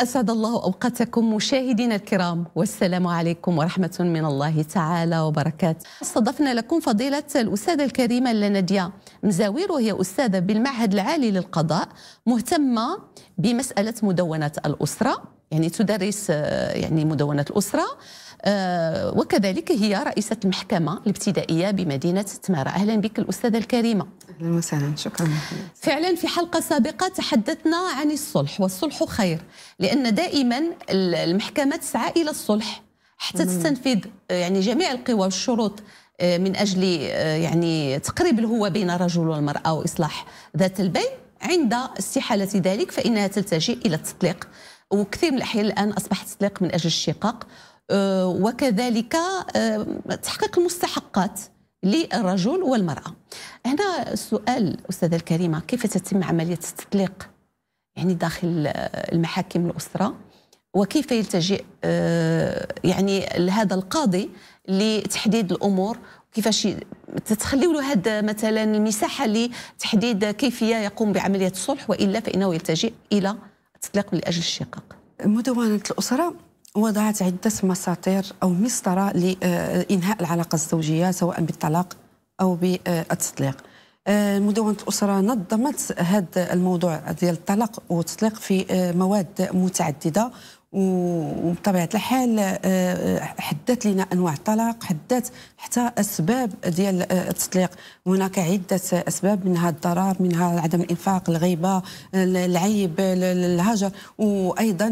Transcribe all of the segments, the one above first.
أسعد الله أوقاتكم مشاهدينا الكرام والسلام عليكم ورحمة من الله تعالى وبركاته استضفنا لكم فضيلة الأستاذة الكريمة لنديا مزاوير وهي أستاذة بالمعهد العالي للقضاء مهتمة بمسألة مدونة الأسرة يعني تدرس آه، يعني مدونة الأسرة آه، وكذلك هي رئيسة المحكمة الابتدائية بمدينة تمارا أهلا بك الأستاذة الكريمة أهلا وسهلا شكرا فعلا في حلقة سابقة تحدثنا عن الصلح والصلح خير لأن دائما المحكمة تسعى إلى الصلح حتى تستنفذ آه، يعني جميع القوى والشروط آه، من أجل يعني تقريب الهوة بين الرجل والمرأة وإصلاح ذات البين عند استحالة ذلك فإنها تلتجئ إلى التطليق وكثير من الأحيان الآن أصبح التطليق من أجل الشقاق آه، وكذلك آه، تحقيق المستحقات للرجل والمرأة هنا السؤال أستاذة الكريمة كيف تتم عملية التطليق يعني داخل المحاكم الأسرة وكيف يلتجئ آه، يعني لهذا القاضي لتحديد الأمور كيفاش تتخليوا له هذا مثلا المساحه لتحديد كيفيه يقوم بعمليه الصلح والا فانه يلتجئ الى التطليق من اجل الشقاق مدونه الاسره وضعت عدة مساطير أو مسطرة لإنهاء العلاقة الزوجية سواء بالطلاق أو بالتطليق مدونة الأسرة نظمت هذا الموضوع ديال الطلاق والتطليق في مواد متعددة وبطبيعه الحال آه، آه، حدت لنا انواع الطلاق حدت حتى اسباب ديال آه، التطليق هناك عده اسباب منها الضرر منها عدم الانفاق الغيبه العيب الهجر وايضا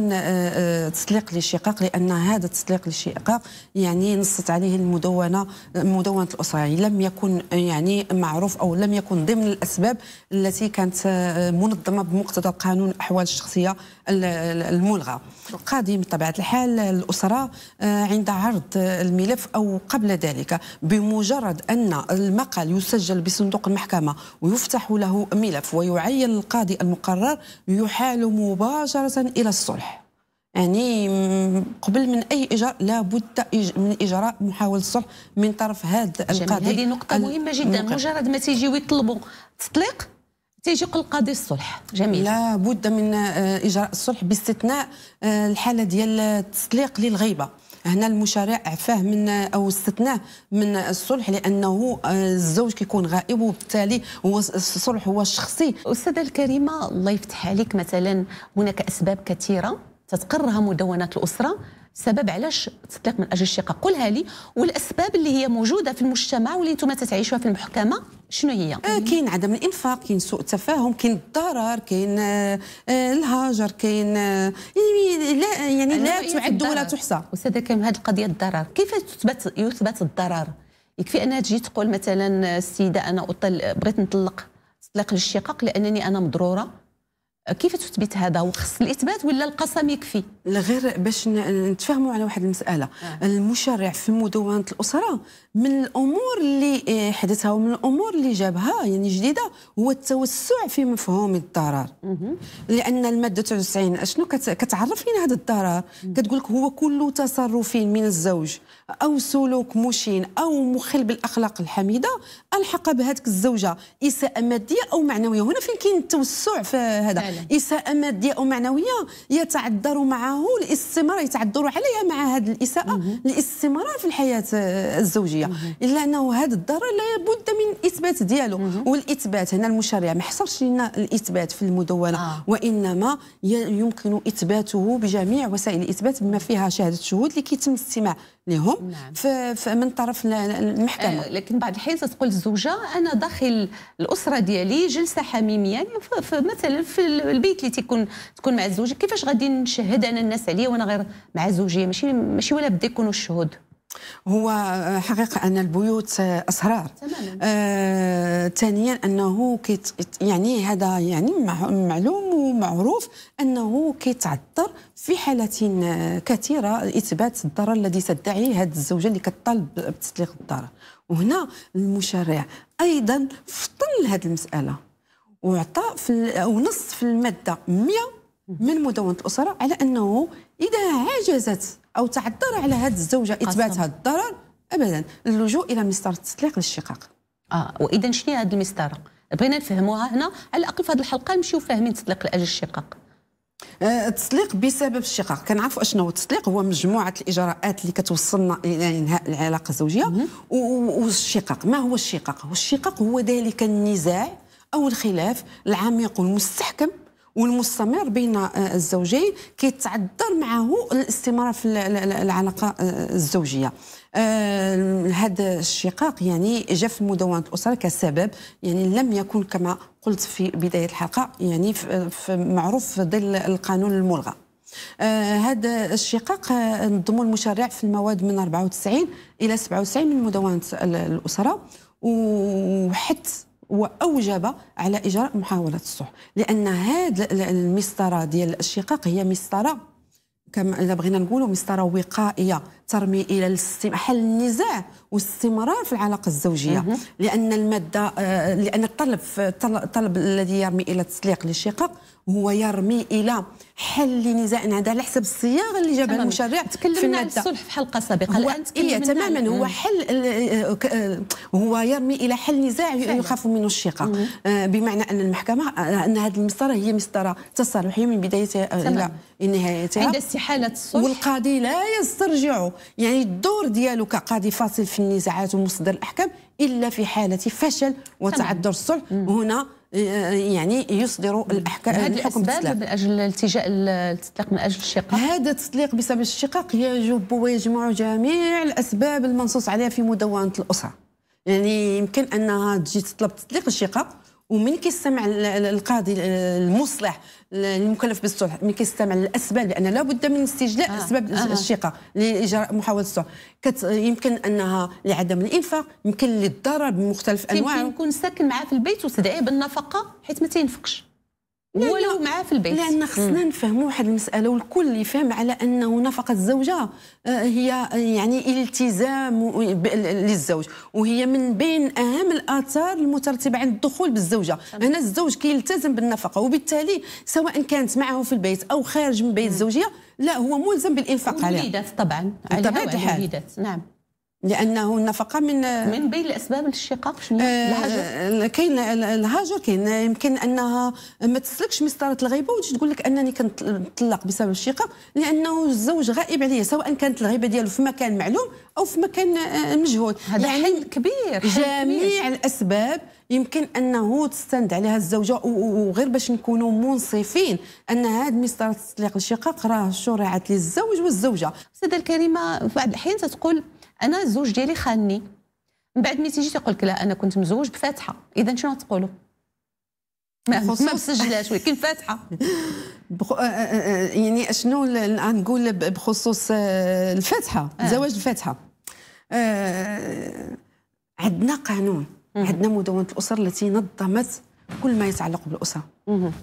تطليق للشقاق لان هذا التطليق للشقاق يعني نصت عليه المدونه مدونه يعني لم يكن يعني معروف او لم يكن ضمن الاسباب التي كانت منظمه بمقتضى القانون الاحوال الشخصيه الملغى القاضي بطبيعة الحال الأسرة آه، عند عرض الملف أو قبل ذلك بمجرد أن المقال يسجل بصندوق المحكمة ويفتح له ملف ويعين القاضي المقرر يحال مباشرة إلى الصلح يعني قبل من اي اجراء لابد من اجراء محاوله الصلح من طرف هذا القاضي هذه نقطه مهمه جدا مجرد ما تيجيو يطلبوا تطليق تيجيق القاضي الصلح جميل لا بد من آه، اجراء الصلح باستثناء آه، الحاله ديال التسليق للغيبه هنا المشارع عفاه من آه، او استثناه من الصلح لانه الزوج كيكون غائب وبالتالي هو الصلح هو الشخصي استاذه الكريمه الله يفتح عليك مثلا هناك اسباب كثيره تتقرها مدونات الاسره سبب علاش تطلق من اجل الشقاق قولها لي والاسباب اللي هي موجوده في المجتمع واللي انتم تتعيشوها في المحكمه شنو هي آه كاين عدم الانفاق كاين سوء تفاهم، كاين الضرر كاين آه الهجر، كاين آه يعني لا يعني لا تعد ولا تحصى استاذه كريم هذه القضيه الضرر كيف تثبت يثبت الضرر يكفي انها تجي تقول مثلا السيده انا بغيت نطلق تطلق للشقاق لانني انا مضروره كيف تثبت هذا وخص الاثبات ولا القسم يكفي لا غير باش نتفاهموا على واحد المساله آه. المشرع في مدونه الاسره من الامور اللي آه، حدثها ومن الامور اللي جابها يعني جديده هو التوسع في مفهوم الضرر لان الماده 99 شنو كتعرف لنا هذا الضرر كتقول لك هو كل تصرف من الزوج او سلوك مشين او مخل بالاخلاق الحميده الحق بهذيك الزوجه اساءه ماديه او معنويه هنا فين كاين التوسع في هذا اساءه ماديه او معنويه يتعذر معه الاستمرار يتعذر عليها مع هذه الاساءه الاستمرار في الحياه الزوجيه مم. الا انه هذا الضرر لابد من الاثبات ديالو مم. والاثبات هنا المشرع ما يحصلش لنا الاثبات في المدونه آه. وانما يمكن اثباته بجميع وسائل الاثبات بما فيها شهاده شهود اللي كيتم الاستماع لهم نعم. من طرف المحكمه آه لكن بعض الحين تقول الزوجه انا داخل الاسره ديالي جلسه حميميه يعني مثلا في البيت اللي تيكون تكون مع الزوج كيفاش غادي نشهد انا الناس عليا وانا غير مع زوجي ماشي ماشي ولا بدا يكونوا الشهود هو آه، حقيقة أن البيوت آه، أسرار تماما آه ثانيا أنه كيت يعني هذا يعني معلوم ومعروف أنه كيتعثر في حالات آه، كثيرة إثبات الضرر الذي تدعيه هذه الزوجة اللي كتطالب بتسليق الضرر وهنا المشرع أيضا فطن هذه المسألة وعطى في أو نص في المادة 100 من مدونة الأسرة على أنه إذا عجزت او تعذر على هذه الزوجه اثبات هذا الضرر ابدا اللجوء الى مسطره التسليق للشقاق اه واذا شنو هي هذه المسطره بغينا نفهموها هنا على الاقل في هذه الحلقه نمشيو فاهمين تسليق لاجل الشقاق آه، التسليق بسبب الشقاق كنعرفوا اشنو هو التسليق هو مجموعه الاجراءات اللي كتوصلنا الى انهاء العلاقه الزوجيه والشقاق ما هو الشقاق هو الشقاق هو ذلك النزاع او الخلاف العميق والمستحكم والمستمر بين آه، الزوجين كيتعذر معه الاستمرار في العلاقه آه، الزوجيه آه، هذا الشقاق يعني جاء في مدونه الاسره كسبب يعني لم يكن كما قلت في بدايه الحلقه يعني في معروف في ظل القانون الملغى آه هذا الشقاق نظمه المشرع في المواد من 94 الى 97 من مدونه الاسره وحث واوجب على اجراء محاوله الصلح لان هذا المسطره ديال الشقاق هي مسطره كما الا بغينا نقولوا مسطره وقائيه ترمي الى حل النزاع والاستمرار في العلاقه الزوجيه لان الماده آه، لان الطلب الطلب الذي يرمي الى تسليق للشقاق هو يرمي الى حل لنزاع هذا على حسب الصياغه اللي جابها المشرع تكلمنا عن الصلح في حلقه سابقه الان تكلمنا إيه تماما هو حل هو يرمي الى حل نزاع يخاف منه الشقه آه، بمعنى ان المحكمه ان هذه المسطره هي مسطره تصالحيه من بدايتها آه، الى نهايتها عند استحاله الصلح والقاضي لا يسترجع يعني الدور ديالو كقاضي فاصل في النزاعات ومصدر الاحكام الا في حاله فشل وتعذر الصلح هنا آه، يعني يصدروا الاحكام هذا الحكم الاسباب من اجل التجاء التطليق من اجل الشقاق هذا التطليق بسبب الشقاق يجب ويجمع جميع الاسباب المنصوص عليها في مدونه الاسره يعني يمكن انها تجي تطلب تطليق الشقاق ومن كيستمع القاضي المصلح المكلف بالصلح من كيستمع الاسباب لان لابد من استجلاء آه. اسباب آه. الشقه لاجراء محاوله الصلح يمكن انها لعدم الانفاق يمكن للضرر بمختلف انواعه يمكن يكون ساكن معاه في البيت وتدعيه بالنفقه حيت ما تينفقش ولو معاه في البيت لان خصنا نفهموا واحد المساله والكل يفهم على انه نفقه الزوجه آه، هي آه، يعني التزام للزوج وهي من بين اهم الاثار المترتبه عند الدخول بالزوجه هنا الزوج كيلتزم بالنفقه وبالتالي سواء كانت معه في البيت او خارج من بيت الزوجيه لا هو ملزم بالانفاق عليها طبعا على طبعا نعم لانه النفقه من من بين الاسباب للشقاق شنو آه، الهجر كاين الهجر كاين يمكن انها ما تسلكش مسطره الغيبه وتجي تقول لك انني كنطلق بسبب الشقاق لانه الزوج غائب عليا سواء كانت الغيبه ديالو في مكان معلوم او في مكان آه، مجهول هذا يعني حل كبير جميع كبير. الاسباب يمكن انه تستند عليها الزوجه وغير باش نكونوا منصفين ان هذه مسطره تسليق الشقاق راه شرعت للزوج والزوجه استاذه الكريمه بعض الاحيان تتقول انا الزوج ديالي خانني من بعد ملي تيجي تيقول لك لا انا كنت مزوج بفاتحه اذا شنو تقولوا ما ما ولكن فاتحه بخ... آه، آه، آه، يعني شنو نقول بخصوص الفاتحه آه. زواج الفاتحه آه... عندنا قانون عندنا مدونه الاسر التي نظمت كل ما يتعلق بالاسره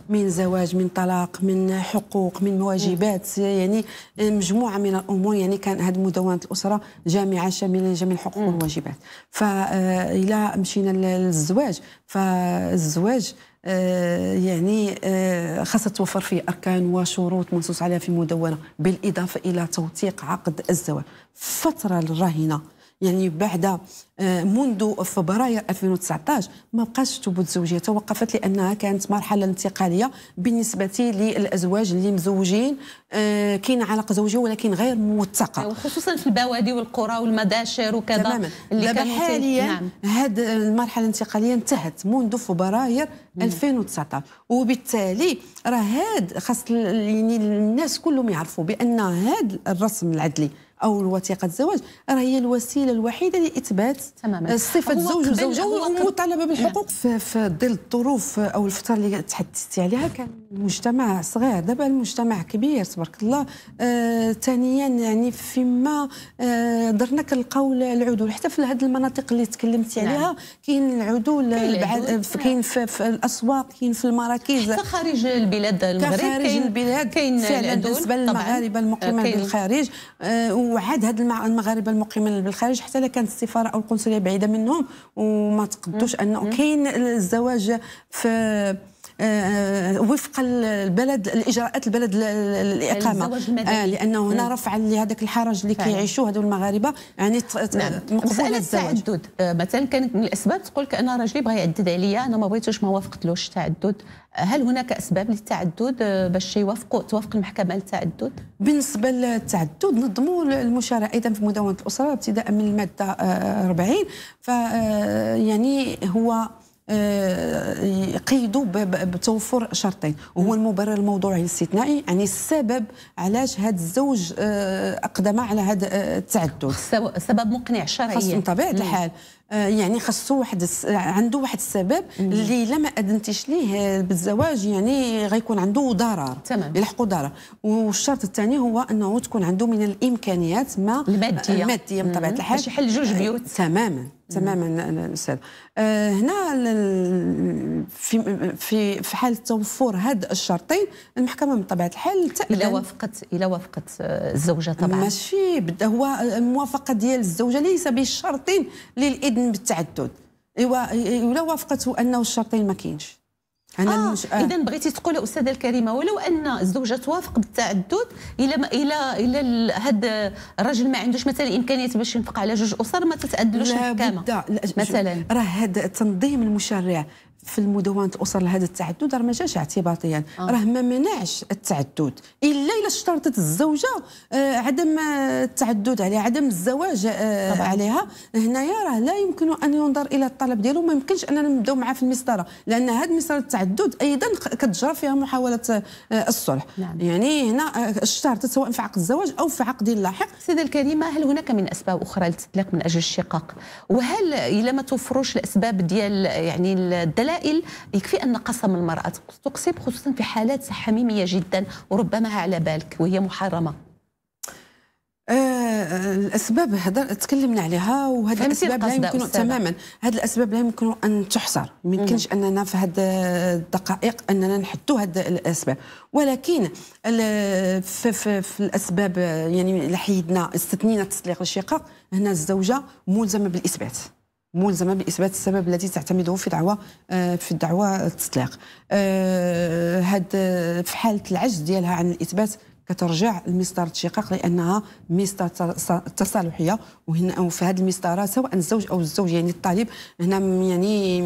من زواج من طلاق من حقوق من واجبات يعني مجموعه من الامور يعني كان هذه مدونه الاسره جامعه شامله لجميع الحقوق والواجبات فإلى آه، مشينا للزواج فالزواج آه، يعني آه، خاصة توفر فيه أركان وشروط منصوص عليها في المدونة بالإضافة إلى توثيق عقد الزواج فترة الرهينة يعني بعد آه، منذ فبراير 2019 ما بقاش ثبوت الزوجيه توقفت لانها كانت مرحله انتقاليه بالنسبه للازواج اللي مزوجين آه، كاين علاقه زوجيه ولكن غير موثقه وخصوصا أيوة، في البوادي والقرى والمداشر وكذا تماما اللي كان حاليا نعم. هاد المرحله الانتقاليه انتهت منذ فبراير 2019 وبالتالي راه هاد خاص يعني الناس كلهم يعرفوا بان هاد الرسم العدلي او وثيقه الزواج راه هي الوسيله الوحيده لاثبات صفه الزوج والزوجه والمطالبه بالحقوق في ظل الظروف او الفتره اللي تحدثتي عليها كان مجتمع صغير دابا المجتمع كبير تبارك الله آه ثانيا يعني فيما آه درنا كنلقاو العدول حتى في هذه المناطق اللي تكلمتي نعم. عليها كاين العدول نعم. كاين في, في الاسواق كاين في المراكز حتى خارج البلاد المغرب كاين البلاد كاين بالنسبه للمغاربه المقيمين بالخارج آه وعاد هاد المغاربه المقيمين بالخارج حتى لو كانت السفاره او القنصليه بعيده منهم وما تقدوش انه كاين الزواج في آه، وفق البلد الاجراءات البلد الاقامه آه، لانه هنا نعم. رفعا لهذاك الحرج اللي كيعيشوه هذو المغاربه يعني نعم. مقبول التعدد آه، مثلا كان من الاسباب تقول لك انا راجلي بغى يعدد عليا انا ما بغيتوش ما وافقتلوش التعدد هل هناك اسباب للتعدد باش يوافقوا توافق المحكمه للتعدد؟ بالنسبه للتعدد نظموا المشارع ايضا في مدونه الاسره ابتداء من الماده 40 ف يعني هو آه، يقيدوا بتوفر شرطين وهو المبرر الموضوعي الاستثنائي يعني السبب علاش هذا الزوج آه، اقدم على هذا آه، التعدد سبب مقنع شرعيا خاص بطبيعه الحال يعني خاصو واحد عنده واحد السبب اللي الا ما اذنتيش ليه بالزواج يعني غيكون عنده ضرر يلحقوا ضرر والشرط الثاني هو انه تكون عنده من الامكانيات ما الماديه الماديه بطبيعه الحال باش يحل جوج بيوت تماما تماما استاذ آه هنا في في في حاله توفر هاد الشرطين المحكمه من طبيعه الحال الا وافقت الا وافقت الزوجه طبعا ماشي بدا هو الموافقه ديال الزوجه ليس بشرط للاذن بالتعدد ايوا الا وافقته انه الشرطين ما كاينش انا آه المش... آه. اذا بغيتي تقول استاذه الكريمه ولو ان الزوجه توافق بالتعدد الى ما الى الا هذا الراجل ما عندوش مثلا امكانيات باش ينفق على جوج اسر ما تتعدلوش المحكمه مثلا راه هذا التنظيم المشرع في المدونة الأسر لهذا التعدد راه ما جاش اعتباطيا آه. راه ما منعش التعدد إلا علاش اشترطت الزوجه آه، عدم آه، التعدد عليها عدم الزواج آه عليها هنايا راه لا يمكن ان ينظر الى الطلب ديالو ما يمكنش اننا نبداو معاه في المسطره لان هذه مسطره التعدد ايضا كتجرى فيها محاوله آه، الصلح نعم. يعني هنا اشترطت سواء في عقد الزواج او في عقد لاحق سيده الكريمه هل هناك من اسباب اخرى للتطليق من اجل الشقاق وهل الا ما توفروش الاسباب ديال يعني الدلائل يكفي ان قسم المراه تقسم خصوصا في حالات حميميه جدا وربما على بال بالك وهي محرمه آه، الاسباب هذا تكلمنا عليها وهذه الاسباب لا يمكن تماما هذه الاسباب لا يمكن ان تحصر ما يمكنش اننا في هذه الدقائق اننا نحدوا هذه الاسباب ولكن في, في, في الاسباب يعني لحيدنا حيدنا استثنينا تسليق الشقاق هنا الزوجه ملزمه بالاثبات ملزمه باثبات السبب الذي تعتمده في دعوى آه، في الدعوه التطليق هذا آه، في حاله العجز ديالها عن الاثبات كترجع لمسطر الشقاق لانها تصالحية وهنا وفي هذه المسطره سواء الزوج او الزوج يعني الطالب هنا يعني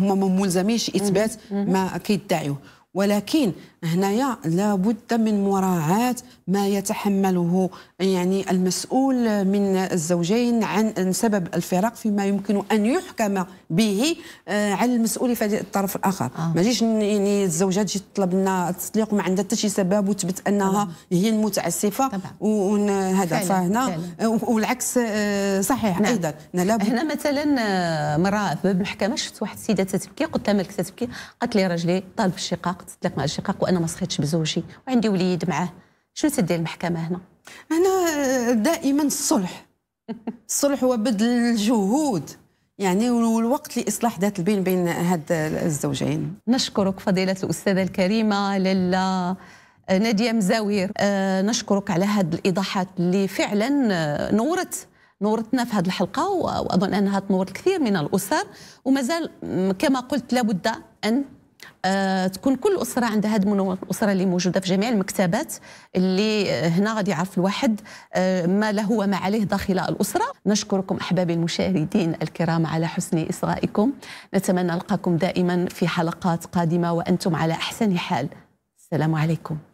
هما ما ملزمينش اثبات ما كيدعيوه ولكن هنايا لابد من مراعاة ما يتحمله يعني المسؤول من الزوجين عن سبب الفراق فيما يمكن أن يحكم به آه، على المسؤول في الطرف الآخر آه. ما جيش يعني الزوجة تجي تطلب لنا تطليق وما عندها حتى شي سبب وتثبت أنها آه. هي المتعسفة وهذا فهنا والعكس آه، صحيح نعم. أيضا لابد هنا مثلا آه، مرة في باب المحكمة شفت واحد السيدة تتبكي قلت لها مالك تتبكي قالت لي راجلي طالب الشقاق تطلق مع الشقاق انا ما سخيتش بزوجي وعندي وليد معاه شنو تدير المحكمه هنا هنا دائما الصلح الصلح هو بذل الجهود يعني والوقت لاصلاح ذات البين بين هاد الزوجين نشكرك فضيله الاستاذه الكريمه للا ناديه مزاوير أه نشكرك على هاد الايضاحات اللي فعلا آه، نورت نورتنا في هذه الحلقة وأظن أنها تنور الكثير من الأسر ومازال كما قلت لابد أن آه تكون كل اسره عندها هذه الاسره اللي موجوده في جميع المكتبات اللي آه، هنا غادي يعرف الواحد آه ما له وما عليه داخل الاسره نشكركم احبابي المشاهدين الكرام على حسن اصغائكم نتمنى نلقاكم دائما في حلقات قادمه وانتم على احسن حال السلام عليكم